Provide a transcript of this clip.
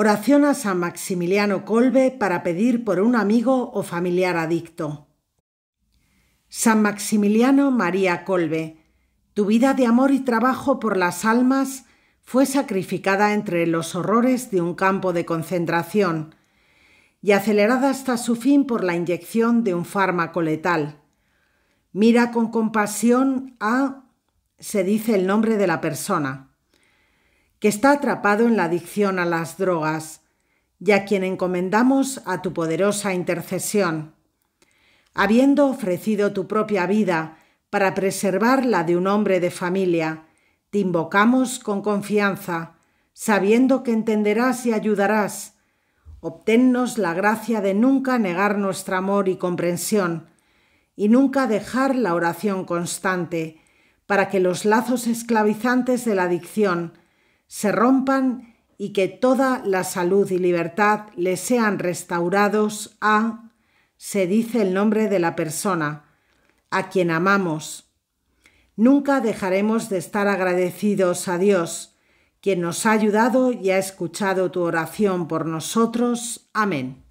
Oración a San Maximiliano Colbe para pedir por un amigo o familiar adicto. San Maximiliano María Colbe, tu vida de amor y trabajo por las almas fue sacrificada entre los horrores de un campo de concentración y acelerada hasta su fin por la inyección de un fármaco letal. Mira con compasión a... se dice el nombre de la persona que está atrapado en la adicción a las drogas, y a quien encomendamos a tu poderosa intercesión. Habiendo ofrecido tu propia vida para preservar la de un hombre de familia, te invocamos con confianza, sabiendo que entenderás y ayudarás. Obténnos la gracia de nunca negar nuestro amor y comprensión, y nunca dejar la oración constante, para que los lazos esclavizantes de la adicción se rompan y que toda la salud y libertad les sean restaurados a, se dice el nombre de la persona, a quien amamos. Nunca dejaremos de estar agradecidos a Dios, quien nos ha ayudado y ha escuchado tu oración por nosotros. Amén.